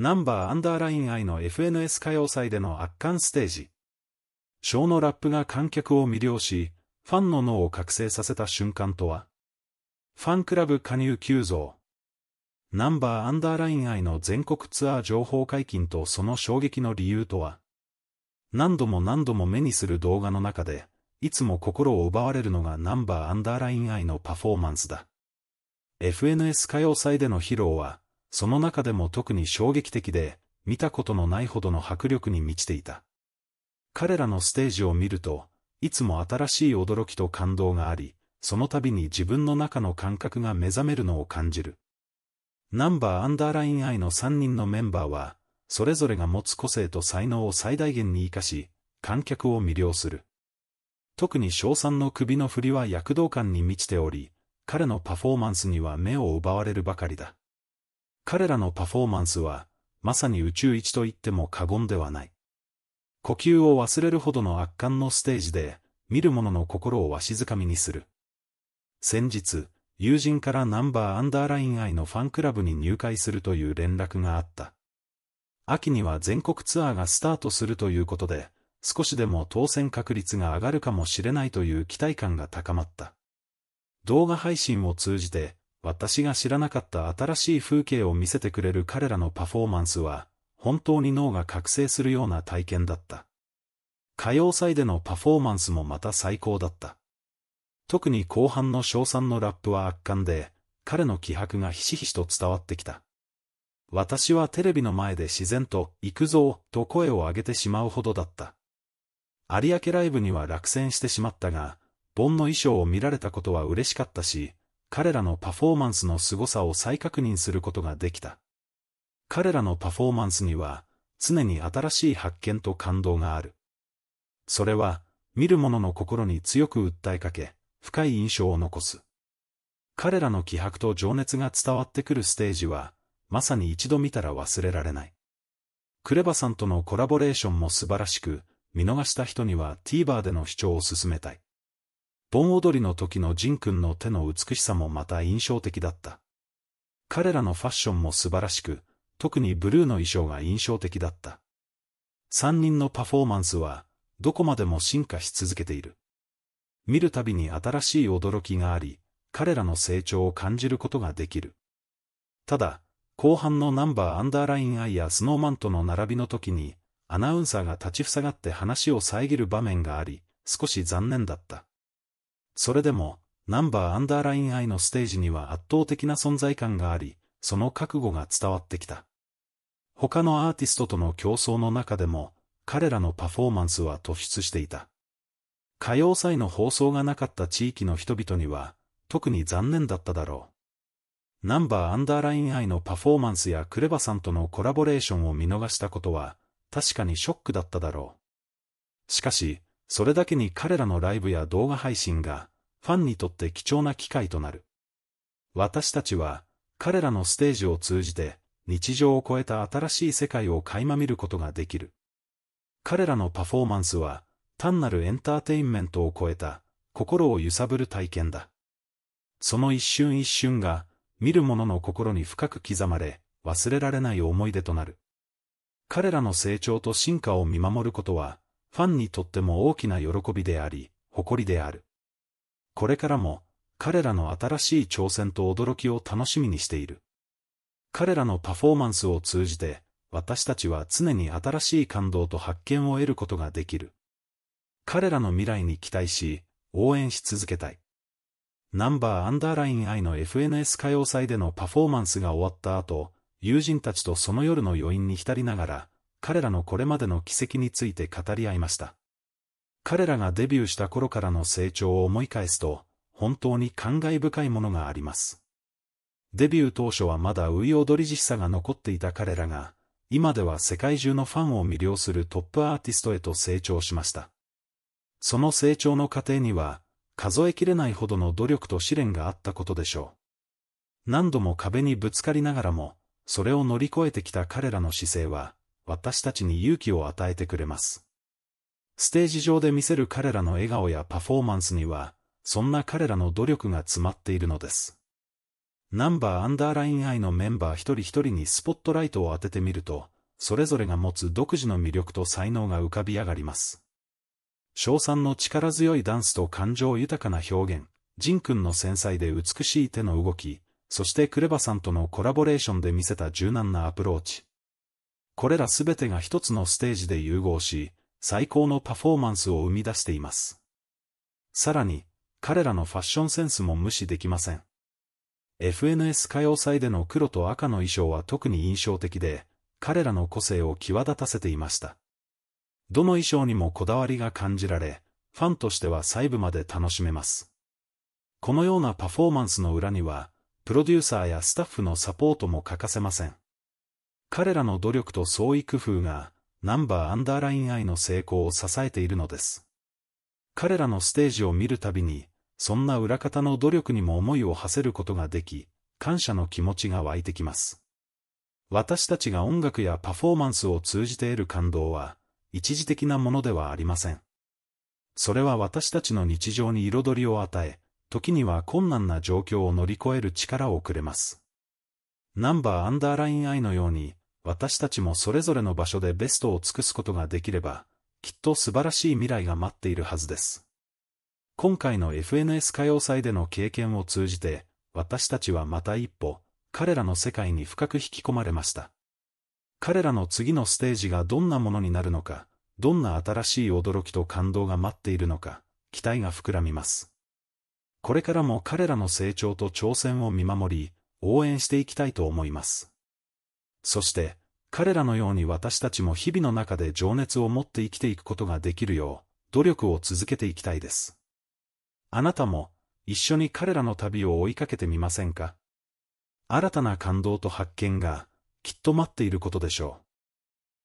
ナンバーアンダーライン I の FNS 歌謡祭での圧巻ステージ。ショーのラップが観客を魅了し、ファンの脳を覚醒させた瞬間とは、ファンクラブ加入急増。ナンバーアンダーライン I の全国ツアー情報解禁とその衝撃の理由とは、何度も何度も目にする動画の中で、いつも心を奪われるのがナンバーアンダーライン I のパフォーマンスだ。FNS 歌謡祭での披露は、その中でも特に衝撃的で、見たことのないほどの迫力に満ちていた。彼らのステージを見ると、いつも新しい驚きと感動があり、その度に自分の中の感覚が目覚めるのを感じる。ナンバーアンダーライン愛の3人のメンバーは、それぞれが持つ個性と才能を最大限に活かし、観客を魅了する。特に翔さんの首の振りは躍動感に満ちており、彼のパフォーマンスには目を奪われるばかりだ。彼らのパフォーマンスは、まさに宇宙一と言っても過言ではない。呼吸を忘れるほどの圧巻のステージで、見る者の心をわしづかみにする。先日、友人からナンバーアンダーライン愛のファンクラブに入会するという連絡があった。秋には全国ツアーがスタートするということで、少しでも当選確率が上がるかもしれないという期待感が高まった。動画配信を通じて、私が知らなかった新しい風景を見せてくれる彼らのパフォーマンスは、本当に脳が覚醒するような体験だった。歌謡祭でのパフォーマンスもまた最高だった。特に後半の翔さんのラップは圧巻で、彼の気迫がひしひしと伝わってきた。私はテレビの前で自然と、行くぞ、と声を上げてしまうほどだった。有明ライブには落選してしまったが、ボンの衣装を見られたことは嬉しかったし、彼らのパフォーマンスの凄さを再確認することができた。彼らのパフォーマンスには、常に新しい発見と感動がある。それは、見る者の心に強く訴えかけ、深い印象を残す。彼らの気迫と情熱が伝わってくるステージは、まさに一度見たら忘れられない。クレバさんとのコラボレーションも素晴らしく、見逃した人には TVer での視聴を勧めたい。盆踊りの時のジン君の手の美しさもまた印象的だった。彼らのファッションも素晴らしく、特にブルーの衣装が印象的だった。三人のパフォーマンスは、どこまでも進化し続けている。見るたびに新しい驚きがあり、彼らの成長を感じることができる。ただ、後半のナンバーアンダーラインアイやスノーマンとの並びの時に、アナウンサーが立ちふさがって話を遮る場面があり、少し残念だった。それでも、ナンバーアンダーライン愛のステージには圧倒的な存在感があり、その覚悟が伝わってきた。他のアーティストとの競争の中でも、彼らのパフォーマンスは突出していた。歌謡祭の放送がなかった地域の人々には、特に残念だっただろう。ナンバーアンダーライン愛のパフォーマンスやクレバさんとのコラボレーションを見逃したことは、確かにショックだっただろう。しかし、それだけに彼らのライブや動画配信が、ファンにとって貴重な機会となる。私たちは、彼らのステージを通じて、日常を超えた新しい世界を垣間見ることができる。彼らのパフォーマンスは、単なるエンターテインメントを超えた、心を揺さぶる体験だ。その一瞬一瞬が、見る者の心に深く刻まれ、忘れられない思い出となる。彼らの成長と進化を見守ることは、ファンにとっても大きな喜びであり、誇りである。これからも、彼らの新しい挑戦と驚きを楽しみにしている。彼らのパフォーマンスを通じて、私たちは常に新しい感動と発見を得ることができる。彼らの未来に期待し、応援し続けたい。ナンバーアンダーライン I の FNS 歌謡祭でのパフォーマンスが終わった後、友人たちとその夜の余韻に浸りながら、彼らのこれまでの軌跡について語り合いました。彼らがデビューした頃からの成長を思い返すと、本当に感慨深いものがあります。デビュー当初はまだうい踊りしさが残っていた彼らが、今では世界中のファンを魅了するトップアーティストへと成長しました。その成長の過程には、数えきれないほどの努力と試練があったことでしょう。何度も壁にぶつかりながらも、それを乗り越えてきた彼らの姿勢は、私たちに勇気を与えてくれます。ステージ上で見せる彼らの笑顔やパフォーマンスには、そんな彼らの努力が詰まっているのです。ナンバーアンダーラインイのメンバー一人一人にスポットライトを当ててみると、それぞれが持つ独自の魅力と才能が浮かび上がります。翔さんの力強いダンスと感情豊かな表現、ジン君の繊細で美しい手の動き、そしてクレバさんとのコラボレーションで見せた柔軟なアプローチ。これらすべてが一つのステージで融合し、最高のパフォーマンスを生み出しています。さらに、彼らのファッションセンスも無視できません。FNS 歌謡祭での黒と赤の衣装は特に印象的で、彼らの個性を際立たせていました。どの衣装にもこだわりが感じられ、ファンとしては細部まで楽しめます。このようなパフォーマンスの裏には、プロデューサーやスタッフのサポートも欠かせません。彼らの努力と創意工夫が、ナンバーアンダーライン愛の成功を支えているのです。彼らのステージを見るたびに、そんな裏方の努力にも思いを馳せることができ、感謝の気持ちが湧いてきます。私たちが音楽やパフォーマンスを通じて得る感動は、一時的なものではありません。それは私たちの日常に彩りを与え、時には困難な状況を乗り越える力をくれます。ナンバーアンダーライン愛のように、私たちもそれぞれの場所でベストを尽くすことができれば、きっと素晴らしい未来が待っているはずです。今回の FNS 歌謡祭での経験を通じて、私たちはまた一歩、彼らの世界に深く引き込まれました。彼らの次のステージがどんなものになるのか、どんな新しい驚きと感動が待っているのか、期待が膨らみます。これからも彼らの成長と挑戦を見守り、応援していきたいと思います。そして、彼らのように私たちも日々の中で情熱を持って生きていくことができるよう、努力を続けていきたいです。あなたも、一緒に彼らの旅を追いかけてみませんか新たな感動と発見が、きっと待っていることでしょう。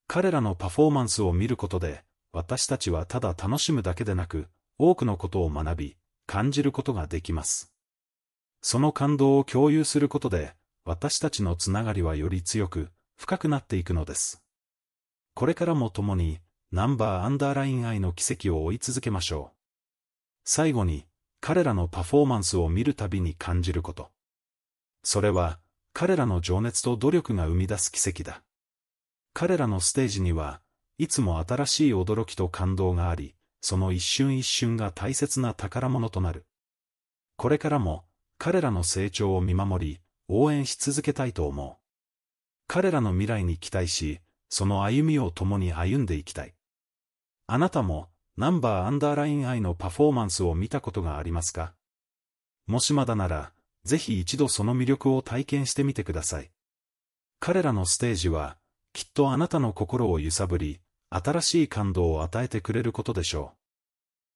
彼らのパフォーマンスを見ることで、私たちはただ楽しむだけでなく、多くのことを学び、感じることができます。その感動を共有することで、私たちのつながりはより強く、深くなっていくのです。これからも共に、ナンバーアンダーライン愛の奇跡を追い続けましょう。最後に、彼らのパフォーマンスを見るたびに感じること。それは、彼らの情熱と努力が生み出す奇跡だ。彼らのステージには、いつも新しい驚きと感動があり、その一瞬一瞬が大切な宝物となる。これからも、彼らの成長を見守り、応援し続けたいと思う。彼らの未来に期待し、その歩みを共に歩んでいきたい。あなたも、ナンバーアンダーライン愛のパフォーマンスを見たことがありますかもしまだなら、ぜひ一度その魅力を体験してみてください。彼らのステージは、きっとあなたの心を揺さぶり、新しい感動を与えてくれることでしょう。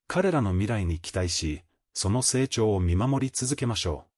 彼らの未来に期待し、その成長を見守り続けましょう。